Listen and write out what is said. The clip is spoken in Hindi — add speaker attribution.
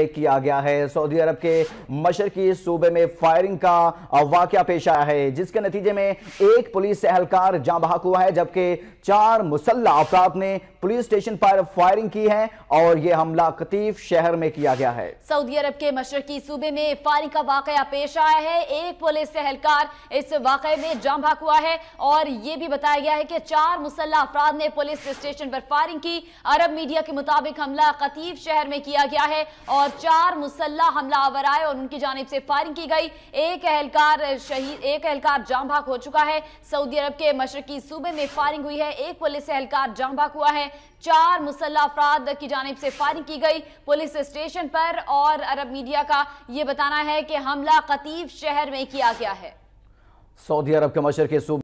Speaker 1: किया गया है सऊदी अरब के मशरकी सूबे में फायरिंग का वाक पेश आया है जिसके नतीजे में एक पुलिस एहलकार जहां बहाक हुआ है जबकि चार मुसल्ला अफराद ने पुलिस स्टेशन पर फायरिंग की है और यह हमला कतीफ शहर में किया गया है
Speaker 2: सऊदी अरब के मशरकी सूबे में फायरिंग का वाकया पेश आया है एक पुलिस एहलकार इस वाक़े में जहां बहाक हुआ है और यह भी बताया गया है कि चार मुसल्ला अफराद ने पुलिस स्टेशन पर फायरिंग की अरब मीडिया के मुताबिक हमला कतीफ शहर में किया गया है और और चार मुसल्ला हमलावर आए और उनकी जानब से फायरिंग की गई एक अहलकार शहीद एक अहलकार जाम भाग हो चुका है सऊदी अरब के मशरकी सूबे में फायरिंग हुई है एक पुलिस अहलकार जाम भाग हुआ है चार मुसल्ला अफराद की जानब से फायरिंग की गई पुलिस स्टेशन पर और अरब मीडिया का ये बताना है कि हमला कतीब शहर में किया गया है
Speaker 3: सऊदी अरब के मशरकी सूबे